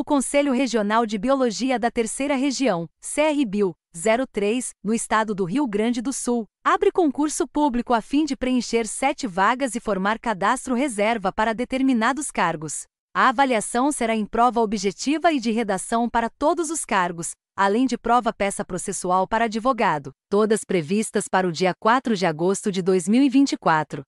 O Conselho Regional de Biologia da Terceira Região, CRBio, 03, no estado do Rio Grande do Sul, abre concurso público a fim de preencher sete vagas e formar cadastro reserva para determinados cargos. A avaliação será em prova objetiva e de redação para todos os cargos, além de prova peça processual para advogado, todas previstas para o dia 4 de agosto de 2024.